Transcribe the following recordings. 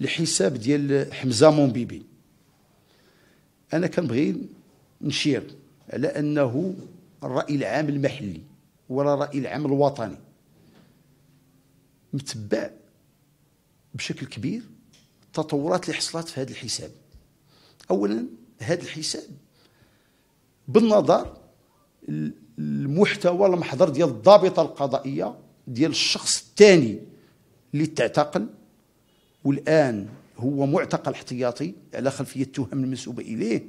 الحساب ديال حمزه مومبيبي انا كنبغي نشير على انه الراي العام المحلي ولا الراي العام الوطني متبع بشكل كبير التطورات اللي حصلت في هذا الحساب اولا هذا الحساب بالنظر المحتوى المحضر ديال الضابطه القضائيه ديال الشخص الثاني اللي تعتقل والآن هو معتقل احتياطي على خلفية تهم المنسوبة إليه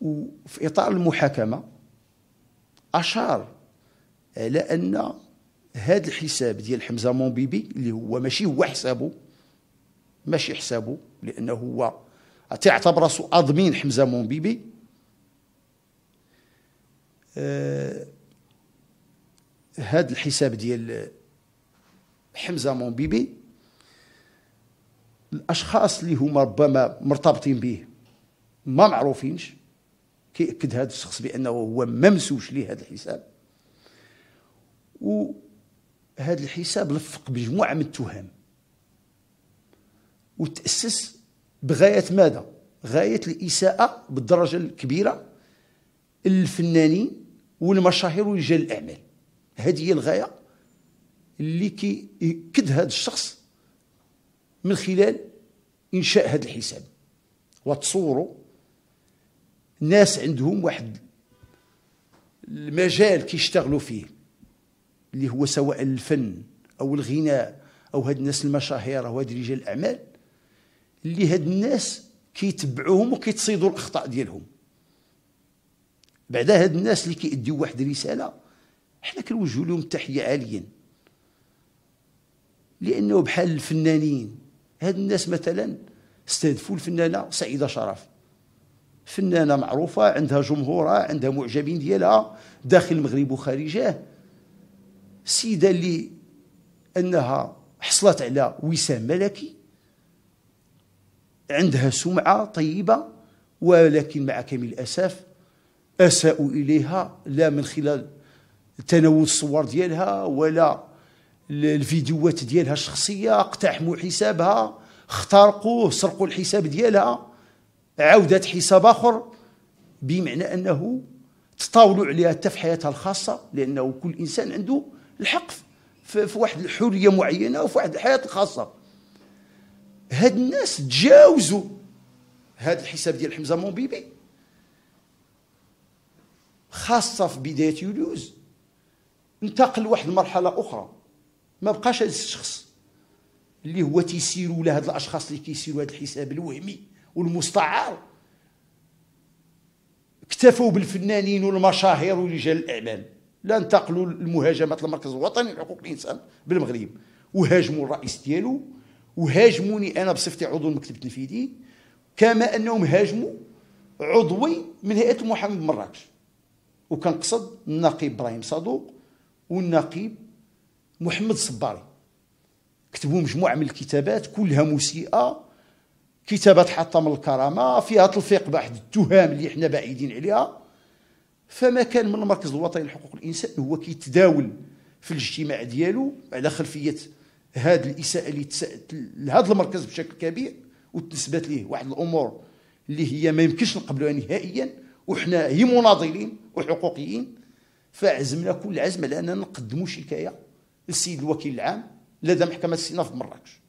وفي إطار المحاكمة أشار على أن هذا الحساب ديال حمزة مونبيبي اللي هو ماشي هو حسابه ماشي حسابه لأنه هو تعتبر راسو أضمين حمزة مونبيبي آه هذا الحساب ديال حمزه مون بيبي الاشخاص اللي هما ربما مرتبطين به ما معروفينش كيأكد هذا الشخص بانه هو ممسوش ليه هذا الحساب وهذا الحساب لفق بمجموعه من التهم وتاسس بغايه ماذا؟ غايه الاساءه بالدرجه الكبيره للفنانين والمشاهير ورجال الاعمال هذه هي الغايه اللي كيأكد هذا الشخص من خلال انشاء هذا الحساب وتصوروا ناس عندهم واحد المجال كيشتغلوا فيه اللي هو سواء الفن او الغناء او هاد الناس المشاهير او هاد رجال الاعمال اللي هاد الناس كيتبعوهم وكيتصيدوا الاخطاء ديالهم بعدا هاد الناس اللي كيديو واحد الرساله حنا كنوجهو لهم تحيه عاليه لانه بحال الفنانين هاد الناس مثلا استهدفوا الفنانه سعيده شرف فنانه معروفه عندها جمهورها عندها معجبين ديالها داخل المغرب وخارجه السيده اللي انها حصلت على وسام ملكي عندها سمعه طيبه ولكن مع كامل الاسف اساءوا اليها لا من خلال تناول الصور ديالها ولا الفيديوهات ديالها الشخصيه اقتحموا حسابها اخترقوه سرقوا الحساب ديالها عاودت حساب اخر بمعنى انه تطاولوا عليها حتى في حياتها الخاصه لانه كل انسان عنده الحق في واحد الحريه معينه وفي واحد الحياه الخاصه هاد الناس تجاوزوا هاد الحساب ديال حمزه موبيبي خاصه في بدايه يوليوز انتقل لواحد المرحله اخرى ما بقاش هذا الشخص اللي هو تيسير ولا هاد الاشخاص اللي كيسيروا هذا الحساب الوهمي والمستعار اكتفوا بالفنانين والمشاهير ورجال الاعمال لا انتقلوا المهاجمات المركز الوطني لحقوق الانسان بالمغرب وهاجموا الرئيس ديالو وهاجموني انا بصفتي عضو المكتب التنفيذي كما انهم هاجموا عضوي من هيئه المحامي بمراكش وكنقصد النقيب ابراهيم صادوق والنقيب محمد الصباري كتبوا مجموعه من الكتابات كلها مسيئه كتابات حاطه من الكرامه فيها تلفيق بواحد التهم اللي حنا بعيدين عليها فما كان من المركز الوطني لحقوق الانسان هو كيتداول في الاجتماع ديالو على خلفيه هذه الاساءه اللي تساءت لهذا المركز بشكل كبير وتنسبت ليه واحد الامور اللي هي ما يمكنش نقبلوها نهائيا وحنا هي مناضلين وحقوقيين فعزمنا كل عزم على اننا نقدموا شكايه للسيد الوكيل العام لدى محكمه السنه في مراكش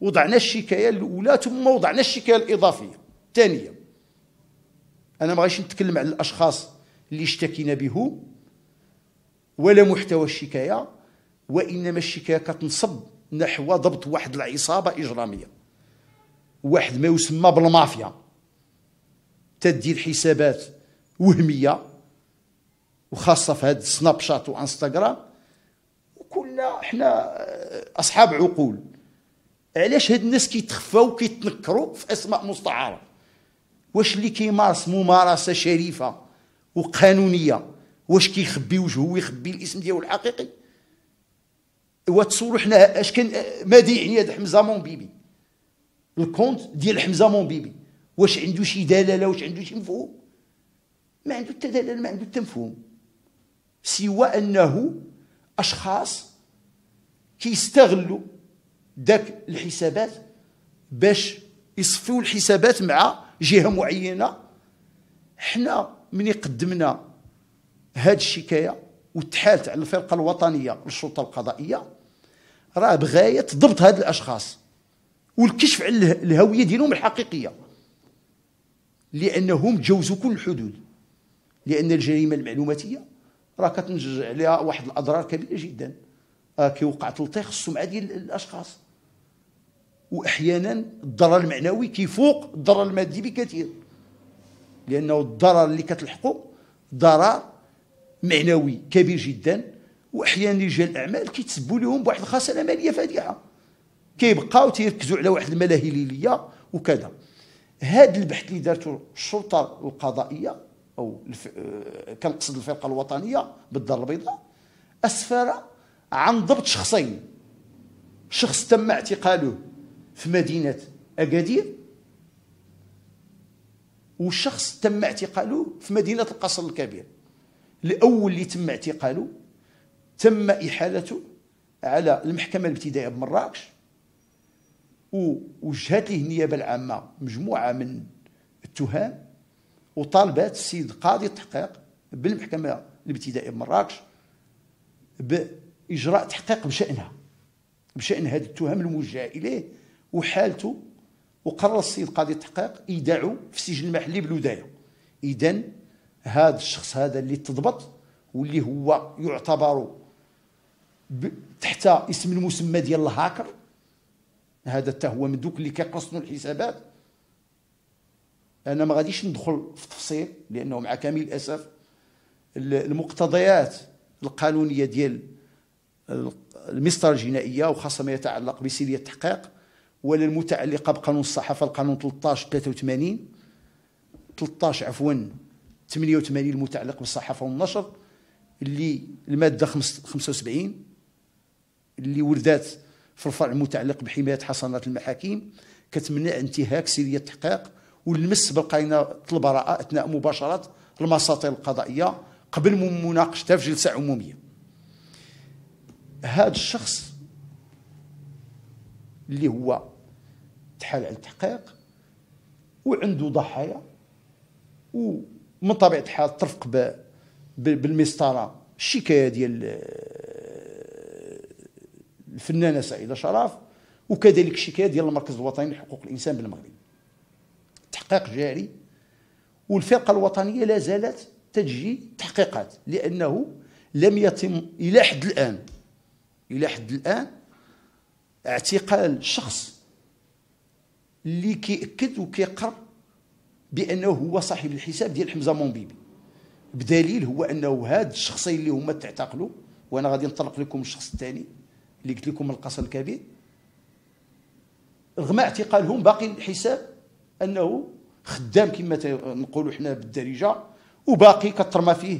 وضعنا الشكايه الاولى ثم وضعنا الشكايه الاضافيه الثانيه انا ما غاديش نتكلم على الاشخاص اللي اشتكينا به ولا محتوى الشكايه وانما الشكايه كتنصب نحو ضبط واحد العصابه اجراميه واحد ما يسمى بالمافيا تدير حسابات وهميه وخاصه في هذا سناب شات وانستغرام كلنا احنا آه، اصحاب عقول علاش هاد الناس كيتخفاو وكيتنكروا في اسماء مستعاره واش اللي كيمارس ممارسه شريفه وقانونيه واش كيخبي وجهه ويخبي الاسم ديالو الحقيقي وتصوروا حنا اش كان ماذا يعني هذا حمزه بيبي الكونت ديال حمزه بيبي واش عنده شي دلاله واش عنده شي مفهوم ما عنده حتى دلاله ما عنده حتى مفهوم سوى انه اشخاص كيستغلوا داك الحسابات باش يصفيو الحسابات مع جهه معينه حنا ملي قدمنا هاد الشكايه وتحالت على الفرقه الوطنيه للشرطه القضائيه راه بغايه ضبط هاد الاشخاص والكشف على الهويه ديالهم الحقيقيه لانهم جوزوا كل الحدود لان الجريمه المعلوماتيه راه كتنتج عليها واحد الاضرار كبيره جدا راه كيوقع تلطيخ السمعه ديال الاشخاص واحيانا الضرر المعنوي كيفوق الضرر المادي بكثير لانه الضرر اللي كتلحقو ضرر معنوي كبير جدا واحيانا رجال الاعمال كيتسبوا لهم بواحد الخساره ماليه فادحه كيبقاو تيركزوا على واحد الملاهي ليليه وكذا هذا البحث اللي دارته الشرطه القضائيه او آه، كنقصد الفرقه الوطنيه بالدار البيضاء اسفر عن ضبط شخصين شخص تم اعتقاله في مدينه اكادير وشخص تم اعتقاله في مدينه القصر الكبير الاول اللي تم اعتقاله تم احالته على المحكمه الابتدائيه بمراكش ووجهت له النيابه العامه مجموعه من التهم وطالبات السيد قاضي التحقيق بالمحكمه الابتدائيه بمراكش باجراء تحقيق بشانها بشان هذه التهم الموجهه اليه وحالته وقرر السيد قاضي التحقيق يدعو في السجن المحلي بالودايه اذا هذا الشخص هذا اللي تضبط واللي هو يعتبر تحت اسم المسمى ديال الهاكر هذا حتى هو من دوك اللي كيقصنوا الحسابات انا ما غاديش ندخل في تفصيل لانه مع كامل الاسف المقتضيات القانونيه ديال المسطره الجنائيه وخاصه ما يتعلق بسيريه التحقيق ولا المتعلقه بقانون الصحافه القانون 13 83 13 عفوا 88 المتعلق بالصحافه والنشر اللي الماده 75 اللي وردات في الفرع المتعلق بحمايه حصانات المحاكم كتمنع انتهاك سيريه التحقيق ونلمس طلب البراءه اثناء مباشره المساطيل القضائيه قبل مناقشتها في جلسه عموميه هذا الشخص اللي هو تحال على التحقيق وعنده ضحايا ومن طبيعه الحال ترفق بالمسطره الشكايه ديال الفنانه سعيده شرف وكذلك الشكايه ديال المركز الوطني لحقوق الانسان بالمغرب تحقيق جاري والفرقه الوطنيه لا زالت تجي تحقيقات لانه لم يتم الى حد الان الى حد الان اعتقال شخص اللي كيأكد وكيقر بانه هو صاحب الحساب ديال حمزه مومبيبي بدليل هو انه هاد الشخصين اللي هما تعتقلوا وانا غادي نطلق لكم الشخص الثاني اللي قلت لكم القصر الكبير رغم اعتقالهم باقي الحساب انه خدام كما نقولوا حنا بالدارجه وباقي كترمى فيه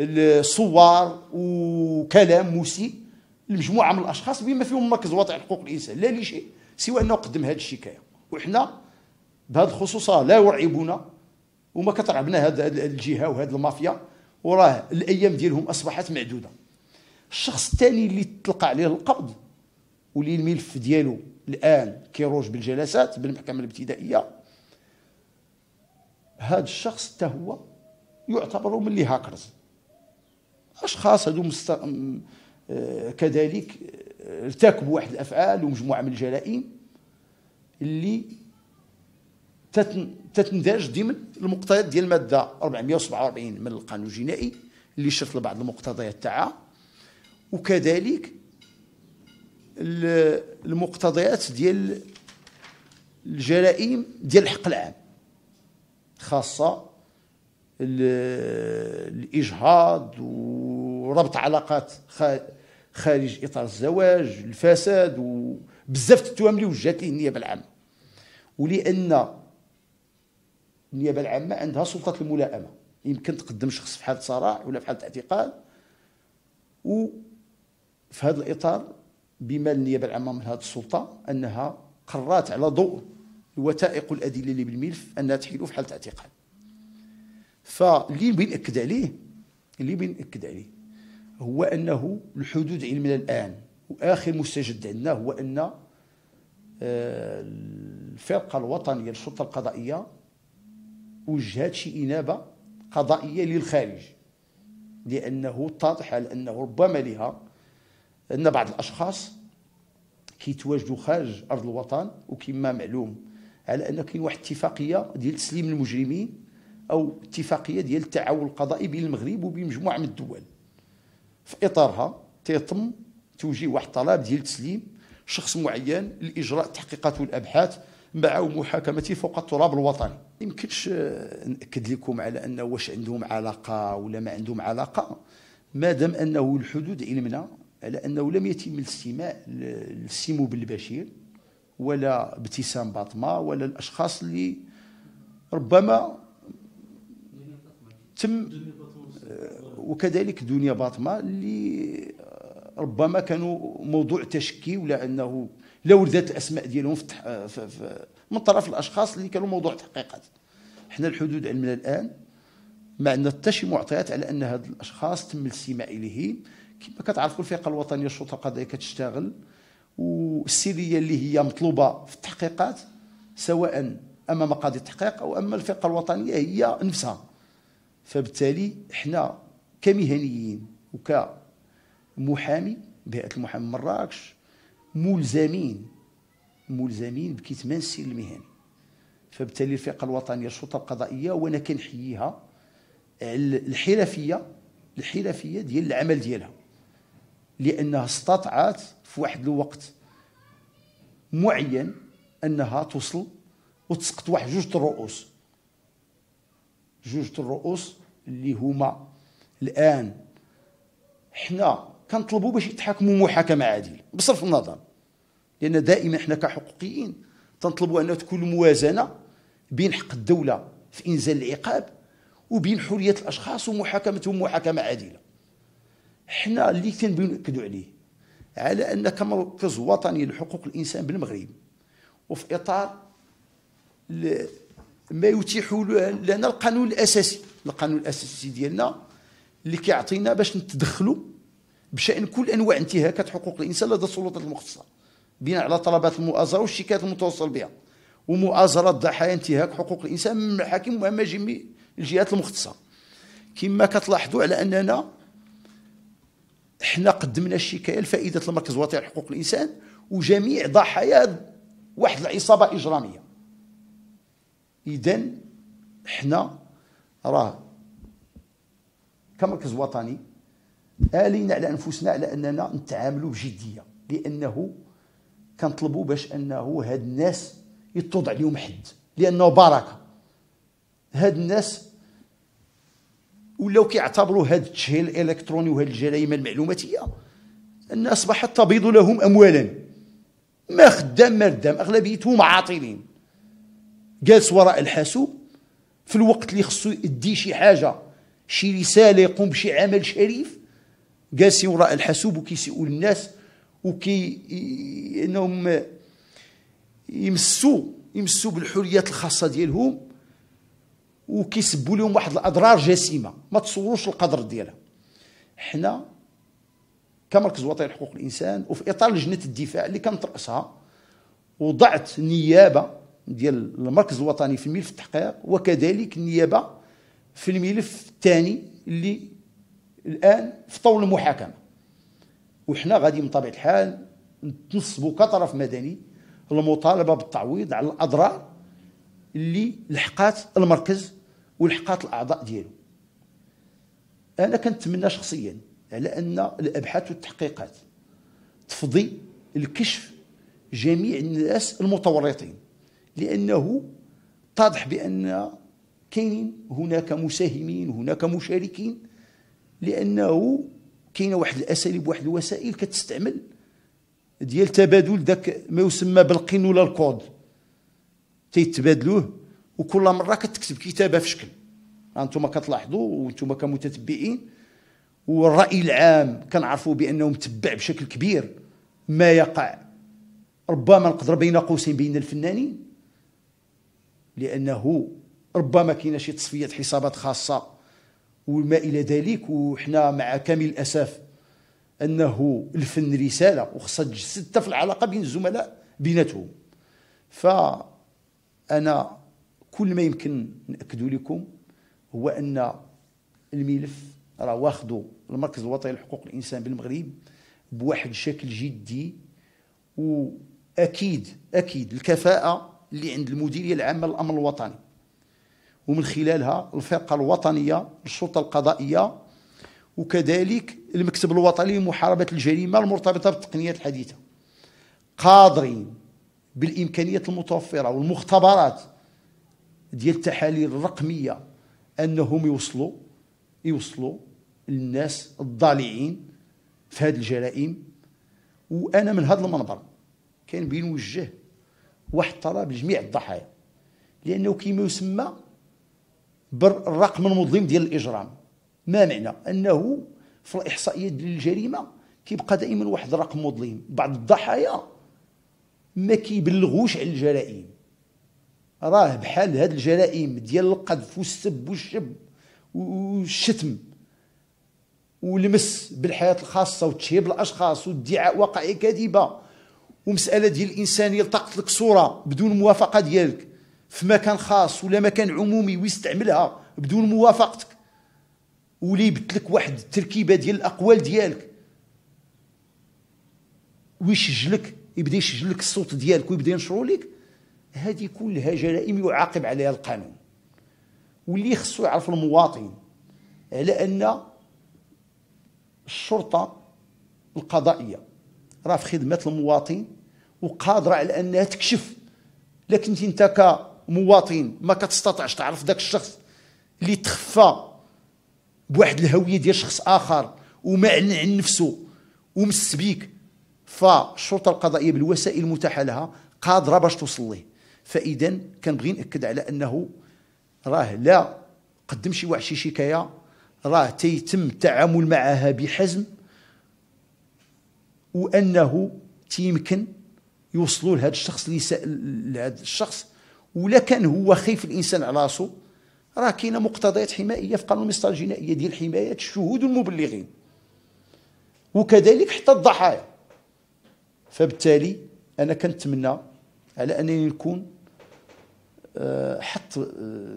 الصور وكلام موسي لمجموعه من الاشخاص بما فيهم مركز وطع حقوق الانسان لا لشيء سوى انه قدم هذه الشكايه وحنا بهذه الخصوصه لا يرعبنا وما كترعبنا هذه الجهه وهذه المافيا وراه الايام ديالهم اصبحت معدوده الشخص الثاني اللي تلقى عليه القبض واللي الملف ديالو الان كيروج بالجلسات بالمحكمه الابتدائيه هذا الشخص حتى هو يعتبر من اللي هاكرز اشخاص هذو مست... آه، كذلك آه، ارتكبوا واحد الافعال ومجموعه من الجرائم اللي تتن... تتندرج ضمن المقتضيات ديال الماده 447 من القانون الجنائي اللي شرط لبعض المقتضيات تاعها وكذلك المقتضيات ديال الجرائم ديال الحق العام خاصة الإجهاض وربط علاقات خارج إطار الزواج الفساد وبزاف التهم اللي وجهت ليه النيابة العامة ولأن النيابة العامة عندها سلطة الملائمة يمكن تقدم شخص في حالة صراع ولا في حالة اعتقال وفي هذا الإطار بما النيابة العامة من هذه السلطة أنها قرات على ضوء الوثائق والادله اللي بالملف انها تحيلو في حاله اعتقال فاللي بنأكد عليه اللي بنأكد عليه هو انه الحدود علمنا الان واخر مستجد عندنا هو ان آه، الفرقه الوطنيه للسلطه القضائيه وجهت شي انابه قضائيه للخارج لانه اتضح على انه ربما لها ان بعض الاشخاص كيتواجدوا خارج ارض الوطن وكما معلوم على ان كاين واحد اتفاقيه ديال تسليم المجرمين او اتفاقيه ديال التعاون القضائي بين المغرب وبين مجموعه من الدول في اطارها تيتم توجيه واحد الطلب ديال تسليم شخص معين لاجراء التحقيقات والابحاث مع محاكمته فوق التراب الوطني يمكنش آه، ناكد لكم على انه واش عندهم علاقه ولا ما عندهم علاقه ما دام انه الحدود علمنا على انه لم يتم الاستماع للسيمو بالبشير ولا ابتسام باطمه ولا الاشخاص اللي ربما تم آه، وكذلك دنيا باطمه اللي آه، ربما كانوا موضوع تشكي ولا انه لا وردت الاسماء ديالهم في آه، من طرف الاشخاص اللي كانوا موضوع تحقيقات حنا الحدود علمنا الان ما عندنا حتى شي معطيات على ان هاد الاشخاص تم الاستماع اليهم كما كتعرفوا الفرقه الوطنيه الشرطه القضائيه كتشتغل والسريه اللي هي مطلوبه في التحقيقات سواء اما مقاضي التحقيق او اما الفرقه الوطنيه هي نفسها فبالتالي احنا كمهنيين وكمحامي بيئه المحامي مراكش ملزمين ملزمين بكتمان السير المهني فبالتالي الفرقه الوطنيه الشرطه القضائيه وانا كنحييها الحرفيه الحرفيه ديال العمل ديالها لانها استطاعت في واحد الوقت معين انها توصل وتسقط واحد جوج الرؤوس جوج الرؤوس اللي هما الان حنا كنطلبوا باش يتحاكموا محاكمه عادله بصرف النظر لان دائما حنا كحقوقيين تنطلبوا ان تكون موازنه بين حق الدوله في انزال العقاب وبين حريه الاشخاص ومحاكمتهم محاكمه عادله حنا اللي كنبغيو ناكدوا عليه على ان كمركز وطني لحقوق الانسان بالمغرب وفي اطار ما يتيح لنا القانون الاساسي القانون الاساسي ديالنا اللي كيعطينا باش نتدخلوا بشان كل انواع انتهاكات حقوق الانسان لدى السلطات المختصه بناء على طلبات المؤازره والشكايات المتوصل بها ومؤازره ضحايا انتهاك حقوق الانسان من المحاكم جميع الجهات المختصه كما كتلاحظوا على اننا احنا قدمنا الشكايه لفائده المركز الوطني لحقوق الانسان وجميع ضحايا واحد العصابه اجراميه اذا احنا راه كمركز وطني آلينا على انفسنا على اننا نتعاملوا بجديه لانه كنطلبوا باش انه هاد الناس يتوضع لهم حد لانه بركه هاد الناس ولاو كيعتبروا هذا التشهير الالكتروني وهذه الجرائم المعلوماتيه ان اصبحت تبيض لهم اموالا ما خدام ما ردام اغلبيتهم عاطلين جالس وراء الحاسوب في الوقت اللي خصو يدي شي حاجه شي رساله يقوم بشي عمل شريف جالسين وراء الحاسوب وكيسيئوا الناس وكي انهم يمسوا يمسوا بالحريات الخاصه ديالهم وكيسبوا لهم واحد الاضرار جسيمه ما تصوروش القدر ديالها حنا كمركز وطني لحقوق الانسان وفي اطار لجنه الدفاع اللي كانت راسها وضعت نيابه ديال المركز الوطني في الملف التحقيق وكذلك النيابه في الملف الثاني اللي الان في طور المحاكمه وحنا غادي من طبيعه الحال نتنصبوا كطرف مدني المطالبه بالتعويض على الاضرار اللي لحقات المركز ولحقات الاعضاء ديالو انا كنتمنى شخصيا على ان الابحاث والتحقيقات تفضي لكشف جميع الناس المتورطين لانه اتضح بان كاينين هناك مساهمين هناك مشاركين لانه كاينه واحد الاساليب واحد الوسائل كتستعمل ديال تبادل ذاك ما يسمى بالقين ولا الكود تيتبادلوه وكل مره كتكتب كتابه في شكل انتم كتلاحظوا وانتم كمتتبعين والراي العام كنعرفوا بانه متبع بشكل كبير ما يقع ربما نقدر بين قوسين بين الفنانين لانه ربما كاينه شي تصفيه حسابات خاصه وما الى ذلك وحنا مع كامل الاسف انه الفن رساله وخصها تجسد في العلاقه بين الزملاء بيناتهم فانا كل ما يمكن ناكدوا لكم هو ان الملف راه واخذوا المركز الوطني لحقوق الانسان بالمغرب بواحد الشكل جدي واكيد اكيد الكفاءه اللي عند المديريه العامه للامن الوطني ومن خلالها الفرقه الوطنيه للشرطه القضائيه وكذلك المكتب الوطني لمحاربه الجريمه المرتبطه بالتقنيات الحديثه قادرين بالامكانيات المتوفره والمختبرات ديال التحاليل الرقميه انهم يوصلوا يوصلوا للناس الضالعين في هذه الجرائم وانا من هذا المنبر كان وجه واحد الطلب لجميع الضحايا لانه كما يسمى بالرقم المظلم ديال الاجرام ما معنى انه في الاحصائيات ديال الجريمه كيبقى دائما واحد الرقم مظلم بعض الضحايا ما كيبلغوش على الجرائم راه بحال هاد الجرائم ديال القذف والسب والشب والشتم والمس بالحياه الخاصه وتشهيب الاشخاص وادعاء واقعية كاذبه ومساله ديال الانسان يلتقط لك صوره بدون موافقه ديالك في مكان خاص ولا مكان عمومي ويستعملها بدون موافقتك ولي يبدلك واحد التركيبه ديال الاقوال ديالك ويسجلك يبدا يشجلك الصوت ديالك ويبدا ينشرو لك هذه كلها جرائم يعاقب عليها القانون واللي خصو يعرف المواطن على ان الشرطه القضائيه راه في خدمه المواطن وقادره على انها تكشف لكن انت كمواطن ما كتستطعش تعرف ذاك الشخص اللي تخفى بواحد الهويه ديال شخص اخر وما عن نفسه ومس بيك فالشرطه القضائيه بالوسائل المتاحه لها قادره باش توصل ليه فاذا كنبغي ناكد على انه راه لا قدم شي واحد شي شكايه راه تيتم التعامل معها بحزم وانه تيمكن يوصلوا لهذا الشخص اللي سال لهذا الشخص ولا كان هو خايف الانسان على راسو راه كاينه مقتضيات حمائيه في قانون المسطره الجنائيه ديال حمايه الشهود والمبلغين وكذلك حتى الضحايا فبالتالي انا كنتمنى على انني نكون آه، حط آه،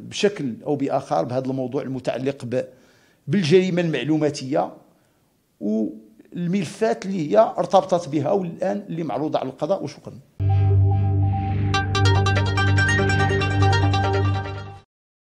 بشكل او باخر بهذا الموضوع المتعلق بالجريمه المعلوماتيه والملفات اللي هي ارتبطت بها والان اللي معروضه على القضاء وشكرا